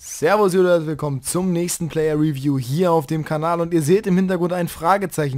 Servus Leute, willkommen zum nächsten Player Review hier auf dem Kanal und ihr seht im Hintergrund einen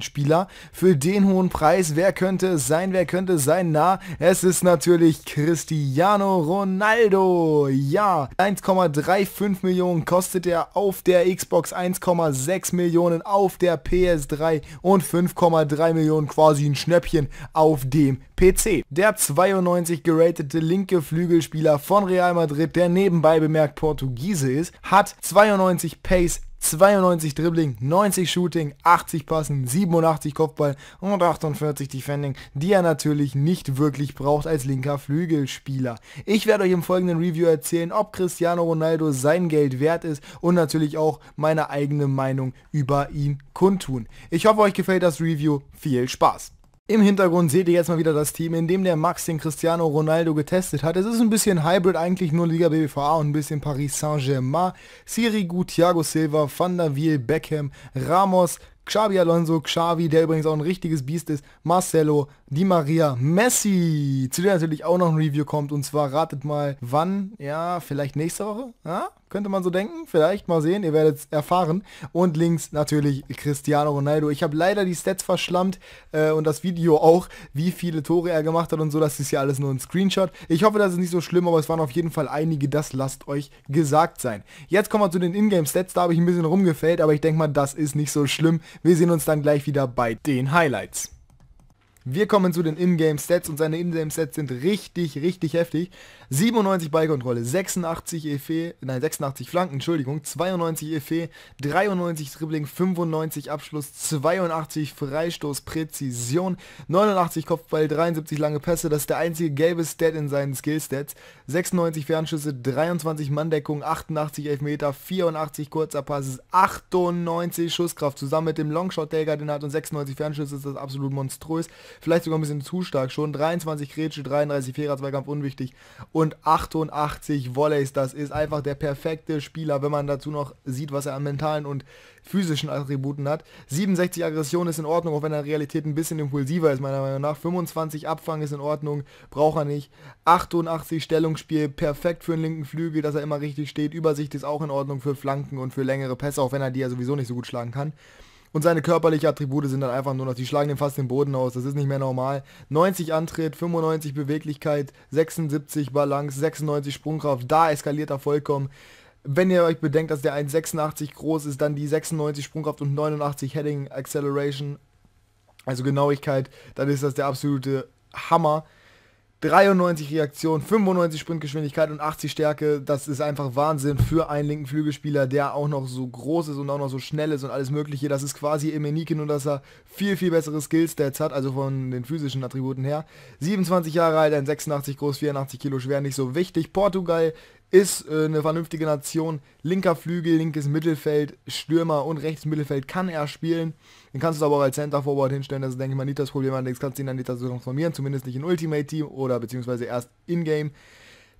Spieler für den hohen Preis. Wer könnte es sein, wer könnte es sein? Na, es ist natürlich Cristiano Ronaldo. Ja, 1,35 Millionen kostet er auf der Xbox, 1,6 Millionen auf der PS3 und 5,3 Millionen quasi ein Schnäppchen auf dem PC. Der 92 geratete linke Flügelspieler von Real Madrid, der nebenbei bemerkt Portugiese ist, hat 92 Pace, 92 Dribbling, 90 Shooting, 80 Passen, 87 Kopfball und 48 Defending, die er natürlich nicht wirklich braucht als linker Flügelspieler. Ich werde euch im folgenden Review erzählen, ob Cristiano Ronaldo sein Geld wert ist und natürlich auch meine eigene Meinung über ihn kundtun. Ich hoffe, euch gefällt das Review. Viel Spaß! Im Hintergrund seht ihr jetzt mal wieder das Team, in dem der Max den Cristiano Ronaldo getestet hat. Es ist ein bisschen Hybrid, eigentlich nur Liga BBVA und ein bisschen Paris Saint-Germain. Sirigu, Thiago Silva, Van der Wiel, Beckham, Ramos, Xavi Alonso, Xavi, der übrigens auch ein richtiges Biest ist, Marcelo, Di Maria, Messi, zu der natürlich auch noch ein Review kommt und zwar ratet mal wann, ja, vielleicht nächste Woche, ja, könnte man so denken. Vielleicht mal sehen, ihr werdet es erfahren. Und links natürlich Cristiano Ronaldo. Ich habe leider die Stats verschlammt äh, und das Video auch, wie viele Tore er gemacht hat und so. Das ist ja alles nur ein Screenshot. Ich hoffe, das ist nicht so schlimm, aber es waren auf jeden Fall einige. Das lasst euch gesagt sein. Jetzt kommen wir zu den Ingame-Stats. Da habe ich ein bisschen rumgefällt, aber ich denke mal, das ist nicht so schlimm. Wir sehen uns dann gleich wieder bei den Highlights. Wir kommen zu den Ingame-Stats und seine Ingame-Stats sind richtig, richtig heftig. 97 Ballkontrolle, 86 Effet, nein 86 Flanken, Entschuldigung, 92 EFE, 93 Dribbling, 95 Abschluss, 82 Freistoß, Präzision, 89 Kopfball, 73 lange Pässe, das ist der einzige gelbe Stat in seinen Skill-Stats. 96 Fernschüsse, 23 Manndeckung, 88 Elfmeter, 84 kurzer Passes, 98 Schusskraft, zusammen mit dem Longshot, der den hat und 96 Fernschüsse, ist das absolut monströs vielleicht sogar ein bisschen zu stark schon. 23 Grätsche, 33 Vierer Zweikampf unwichtig und 88 Volleys. Das ist einfach der perfekte Spieler, wenn man dazu noch sieht, was er an mentalen und physischen Attributen hat. 67 Aggression ist in Ordnung, auch wenn er in Realität ein bisschen impulsiver ist, meiner Meinung nach. 25 Abfang ist in Ordnung, braucht er nicht. 88 Stellungsspiel, perfekt für den linken Flügel, dass er immer richtig steht. Übersicht ist auch in Ordnung für Flanken und für längere Pässe, auch wenn er die ja sowieso nicht so gut schlagen kann. Und seine körperlichen Attribute sind dann einfach nur noch, die schlagen dem fast den Boden aus. Das ist nicht mehr normal. 90 Antritt, 95 Beweglichkeit, 76 Balance, 96 Sprungkraft. Da eskaliert er vollkommen. Wenn ihr euch bedenkt, dass der 1,86 groß ist, dann die 96 Sprungkraft und 89 Heading Acceleration, also Genauigkeit, dann ist das der absolute Hammer. 93 Reaktion, 95 Sprintgeschwindigkeit und 80 Stärke. Das ist einfach Wahnsinn für einen linken Flügelspieler, der auch noch so groß ist und auch noch so schnell ist und alles Mögliche. Das ist quasi Emenike, nur dass er viel, viel bessere Skillstats hat, also von den physischen Attributen her. 27 Jahre alt, ein 86 groß, 84 Kilo schwer, nicht so wichtig. Portugal ist äh, eine vernünftige Nation. Linker Flügel, linkes Mittelfeld, Stürmer und rechts Mittelfeld kann er spielen. Den kannst du aber auch als Center Forward hinstellen, das ist denke ich mal nicht das Problem, allerdings kannst du ihn dann nicht dazu transformieren, zumindest nicht in Ultimate Team oder beziehungsweise erst in-game.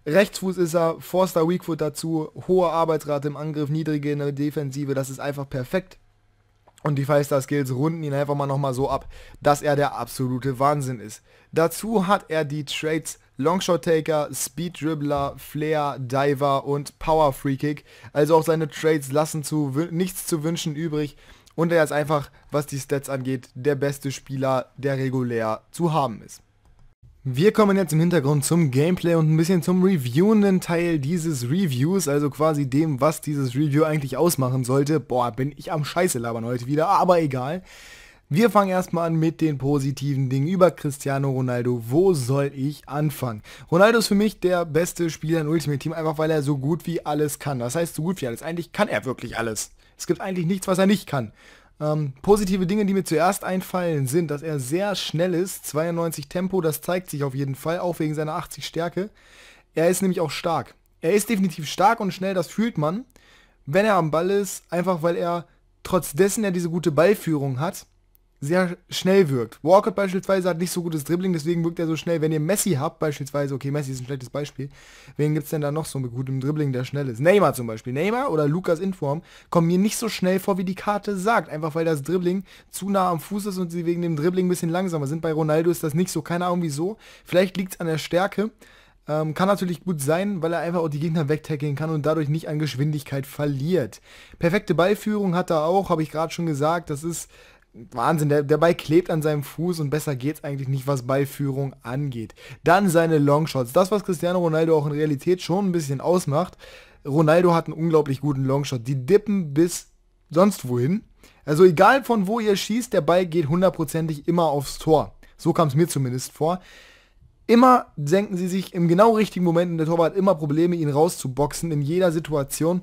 Rechtsfuß ist er, Forster Weakfoot dazu, hohe Arbeitsrate im Angriff, niedrige in der Defensive, das ist einfach perfekt. Und die Firestar Skills runden ihn einfach mal nochmal so ab, dass er der absolute Wahnsinn ist. Dazu hat er die Trades Longshot-Taker, Speed-Dribbler, Flair, Diver und Power-Free-Kick. Also auch seine Trades lassen zu nichts zu wünschen übrig. Und er ist einfach, was die Stats angeht, der beste Spieler, der regulär zu haben ist. Wir kommen jetzt im Hintergrund zum Gameplay und ein bisschen zum reviewenden Teil dieses Reviews, also quasi dem, was dieses Review eigentlich ausmachen sollte. Boah, bin ich am Scheiße labern heute wieder, aber egal. Wir fangen erstmal an mit den positiven Dingen über Cristiano Ronaldo. Wo soll ich anfangen? Ronaldo ist für mich der beste Spieler in Ultimate Team, einfach weil er so gut wie alles kann. Das heißt, so gut wie alles. Eigentlich kann er wirklich alles. Es gibt eigentlich nichts, was er nicht kann. Ähm, positive Dinge, die mir zuerst einfallen, sind, dass er sehr schnell ist, 92 Tempo, das zeigt sich auf jeden Fall, auch wegen seiner 80 Stärke. Er ist nämlich auch stark. Er ist definitiv stark und schnell, das fühlt man, wenn er am Ball ist, einfach weil er, trotz dessen er diese gute Ballführung hat, sehr schnell wirkt. Walker beispielsweise hat nicht so gutes Dribbling, deswegen wirkt er so schnell. Wenn ihr Messi habt beispielsweise, okay, Messi ist ein schlechtes Beispiel, wen gibt es denn da noch so mit gutem Dribbling, der schnell ist? Neymar zum Beispiel. Neymar oder Lukas Inform kommen mir nicht so schnell vor, wie die Karte sagt. Einfach weil das Dribbling zu nah am Fuß ist und sie wegen dem Dribbling ein bisschen langsamer sind. Bei Ronaldo ist das nicht so, keine Ahnung wieso. Vielleicht liegt es an der Stärke. Ähm, kann natürlich gut sein, weil er einfach auch die Gegner wegtackeln kann und dadurch nicht an Geschwindigkeit verliert. Perfekte Ballführung hat er auch, habe ich gerade schon gesagt. Das ist Wahnsinn, der, der Ball klebt an seinem Fuß und besser geht's eigentlich nicht, was Ballführung angeht. Dann seine Longshots. Das, was Cristiano Ronaldo auch in Realität schon ein bisschen ausmacht. Ronaldo hat einen unglaublich guten Longshot. Die dippen bis sonst wohin. Also egal von wo ihr schießt, der Ball geht hundertprozentig immer aufs Tor. So kam es mir zumindest vor. Immer senken sie sich im genau richtigen Moment und der Torwart hat immer Probleme, ihn rauszuboxen in jeder Situation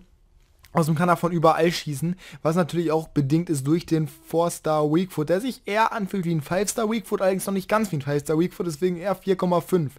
aus dem Kanal von überall schießen, was natürlich auch bedingt ist durch den 4-Star Weakfoot, der sich eher anfühlt wie ein 5-Star Weakfoot, allerdings noch nicht ganz wie ein 5-Star Weakfoot, deswegen eher 4,5.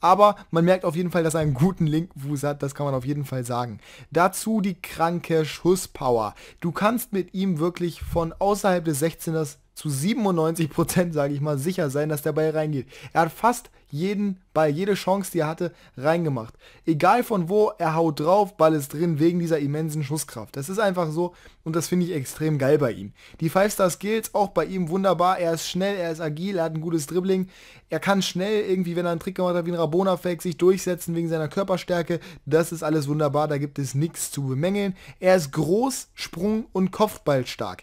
Aber man merkt auf jeden Fall, dass er einen guten Linkfuß hat, das kann man auf jeden Fall sagen. Dazu die kranke Schusspower. Du kannst mit ihm wirklich von außerhalb des 16ers zu 97 sage ich mal, sicher sein, dass der Ball reingeht. Er hat fast jeden Ball, jede Chance, die er hatte, reingemacht. Egal von wo, er haut drauf, Ball ist drin, wegen dieser immensen Schusskraft. Das ist einfach so und das finde ich extrem geil bei ihm. Die Five Star Skills, auch bei ihm wunderbar. Er ist schnell, er ist agil, er hat ein gutes Dribbling. Er kann schnell irgendwie, wenn er einen Trick gemacht hat, wie ein Rabona-Fake, sich durchsetzen wegen seiner Körperstärke. Das ist alles wunderbar, da gibt es nichts zu bemängeln. Er ist groß, Sprung und Kopfball stark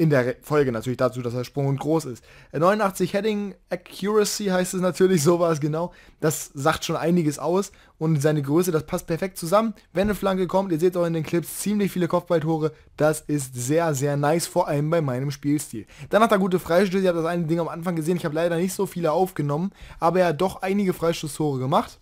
in der Folge natürlich dazu, dass er Sprung und groß ist. 89 äh, Heading Accuracy heißt es natürlich sowas genau. Das sagt schon einiges aus und seine Größe, das passt perfekt zusammen. Wenn eine Flanke kommt, ihr seht auch in den Clips ziemlich viele Kopfballtore. Das ist sehr, sehr nice, vor allem bei meinem Spielstil. Dann hat er gute Freistöße. Ihr habt das eine Ding am Anfang gesehen. Ich habe leider nicht so viele aufgenommen, aber er hat doch einige Freistoßtore gemacht.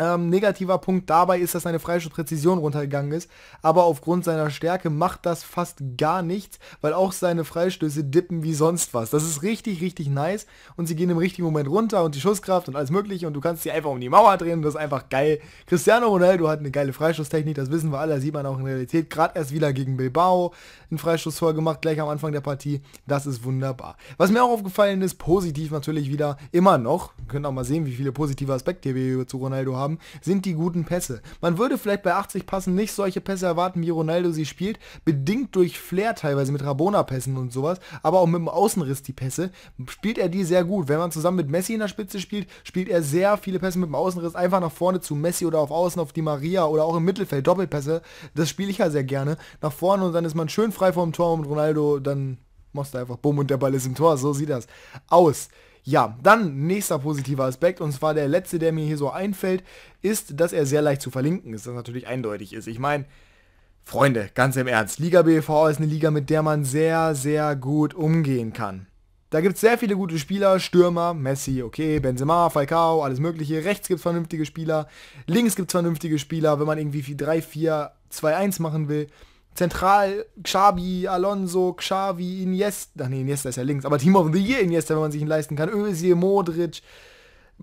Ähm, negativer Punkt dabei ist, dass seine Freistoßpräzision runtergegangen ist, aber aufgrund seiner Stärke macht das fast gar nichts, weil auch seine Freistöße dippen wie sonst was. Das ist richtig, richtig nice und sie gehen im richtigen Moment runter und die Schusskraft und alles mögliche und du kannst sie einfach um die Mauer drehen und das ist einfach geil. Cristiano Ronaldo hat eine geile Freistoßtechnik, das wissen wir alle, das sieht man auch in Realität, gerade erst wieder gegen Bilbao ein Freistoßtor vorgemacht, gleich am Anfang der Partie, das ist wunderbar. Was mir auch aufgefallen ist, positiv natürlich wieder, immer noch, wir können auch mal sehen, wie viele positive Aspekte wir zu Ronaldo haben, haben, sind die guten Pässe. Man würde vielleicht bei 80 Passen nicht solche Pässe erwarten, wie Ronaldo sie spielt, bedingt durch Flair teilweise mit Rabona-Pässen und sowas, aber auch mit dem Außenriss die Pässe, spielt er die sehr gut. Wenn man zusammen mit Messi in der Spitze spielt, spielt er sehr viele Pässe mit dem Außenriss einfach nach vorne zu Messi oder auf Außen auf die Maria oder auch im Mittelfeld Doppelpässe. Das spiele ich ja sehr gerne. Nach vorne und dann ist man schön frei vom Tor und Ronaldo dann machst du einfach Bumm und der Ball ist im Tor. So sieht das aus. Ja, dann nächster positiver Aspekt, und zwar der letzte, der mir hier so einfällt, ist, dass er sehr leicht zu verlinken ist, das natürlich eindeutig ist. Ich meine, Freunde, ganz im Ernst, Liga BV ist eine Liga, mit der man sehr, sehr gut umgehen kann. Da gibt es sehr viele gute Spieler, Stürmer, Messi, okay, Benzema, Falcao, alles mögliche. Rechts gibt es vernünftige Spieler, links gibt es vernünftige Spieler, wenn man irgendwie 3, 4, 2, 1 machen will. Zentral Xabi, Alonso, Xavi, Iniesta, nee, Iniesta ist ja links, aber Team of the Year Iniesta, wenn man sich ihn leisten kann, Özil, Modric,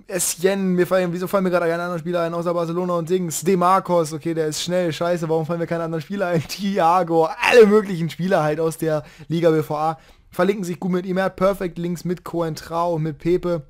Essien, mir fallen, wieso fallen mir gerade keine anderen Spieler ein, außer Barcelona und Dings, De Marcos, okay, der ist schnell, scheiße, warum fallen mir keine anderen Spieler ein, Thiago, alle möglichen Spieler halt aus der Liga BVA, verlinken sich gut mit ihm, er hat Perfect Links mit Coentrao, mit Pepe,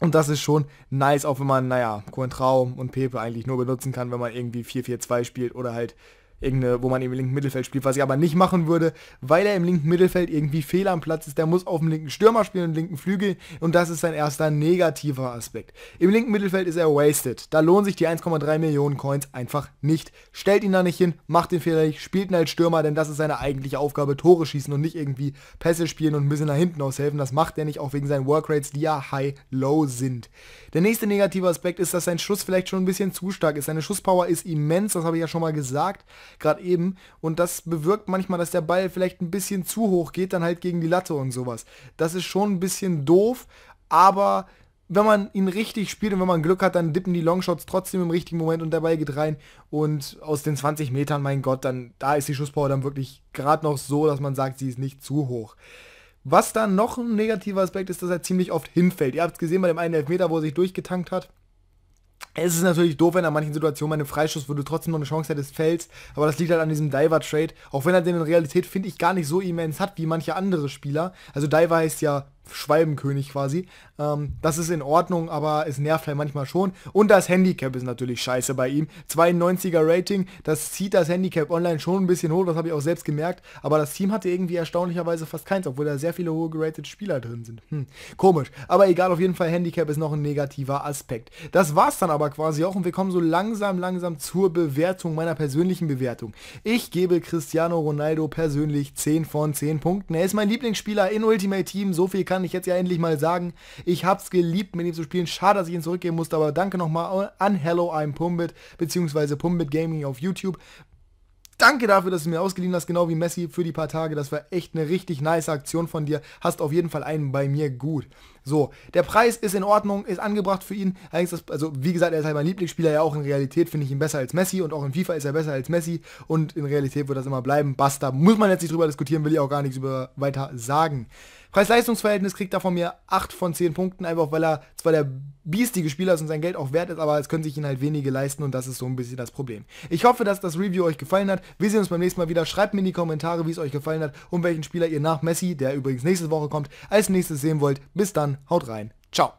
und das ist schon nice, auch wenn man, naja, Coentrao und Pepe eigentlich nur benutzen kann, wenn man irgendwie 4-4-2 spielt oder halt irgendeine, wo man eben im linken Mittelfeld spielt, was ich aber nicht machen würde, weil er im linken Mittelfeld irgendwie fehl am Platz ist. Der muss auf dem linken Stürmer spielen und linken Flügel und das ist sein erster negativer Aspekt. Im linken Mittelfeld ist er wasted. Da lohnen sich die 1,3 Millionen Coins einfach nicht. Stellt ihn da nicht hin, macht den Fehler nicht, spielt ihn als Stürmer, denn das ist seine eigentliche Aufgabe, Tore schießen und nicht irgendwie Pässe spielen und ein bisschen nach hinten aushelfen. Das macht er nicht, auch wegen seinen Workrates, die ja high-low sind. Der nächste negative Aspekt ist, dass sein Schuss vielleicht schon ein bisschen zu stark ist. Seine Schusspower ist immens, das habe ich ja schon mal gesagt gerade eben. Und das bewirkt manchmal, dass der Ball vielleicht ein bisschen zu hoch geht, dann halt gegen die Latte und sowas. Das ist schon ein bisschen doof, aber wenn man ihn richtig spielt und wenn man Glück hat, dann dippen die Longshots trotzdem im richtigen Moment und der Ball geht rein. Und aus den 20 Metern, mein Gott, dann da ist die Schusspower dann wirklich gerade noch so, dass man sagt, sie ist nicht zu hoch. Was dann noch ein negativer Aspekt ist, dass er ziemlich oft hinfällt. Ihr habt es gesehen bei dem einen Elfmeter, wo er sich durchgetankt hat. Es ist natürlich doof, wenn an manchen Situationen einen Freischuss, wo du trotzdem noch eine Chance hättest, fällst. Aber das liegt halt an diesem Diver-Trade. Auch wenn er den in Realität, finde ich, gar nicht so immens hat wie manche andere Spieler. Also Diver heißt ja Schwalbenkönig quasi. Ähm, das ist in Ordnung, aber es nervt halt manchmal schon. Und das Handicap ist natürlich scheiße bei ihm. 92er Rating, das zieht das Handicap online schon ein bisschen hoch, das habe ich auch selbst gemerkt. Aber das Team hatte irgendwie erstaunlicherweise fast keins, obwohl da sehr viele hohe geratete Spieler drin sind. Hm, komisch. Aber egal, auf jeden Fall, Handicap ist noch ein negativer Aspekt. Das war's dann aber quasi auch und wir kommen so langsam, langsam zur Bewertung, meiner persönlichen Bewertung. Ich gebe Cristiano Ronaldo persönlich 10 von 10 Punkten. Er ist mein Lieblingsspieler in Ultimate Team, so viel kann kann ich jetzt ja endlich mal sagen, ich hab's geliebt, mit ihm zu spielen. Schade, dass ich ihn zurückgeben musste, aber danke nochmal an Hello I'm Pumbit, beziehungsweise Pumbit Gaming auf YouTube. Danke dafür, dass du mir ausgeliehen hast, genau wie Messi für die paar Tage. Das war echt eine richtig nice Aktion von dir. Hast auf jeden Fall einen bei mir gut. So, der Preis ist in Ordnung, ist angebracht für ihn. Das, also wie gesagt, er ist halt mein Lieblingsspieler, ja auch in Realität finde ich ihn besser als Messi und auch in FIFA ist er besser als Messi und in Realität wird das immer bleiben. Basta, muss man jetzt nicht drüber diskutieren, will ich auch gar nichts über weiter sagen. Preis-Leistungs-Verhältnis kriegt er von mir 8 von 10 Punkten, einfach weil er zwar der biestige Spieler ist und sein Geld auch wert ist, aber es können sich ihn halt wenige leisten und das ist so ein bisschen das Problem. Ich hoffe, dass das Review euch gefallen hat. Wir sehen uns beim nächsten Mal wieder. Schreibt mir in die Kommentare, wie es euch gefallen hat und welchen Spieler ihr nach Messi, der übrigens nächste Woche kommt, als nächstes sehen wollt. Bis dann, haut rein. Ciao.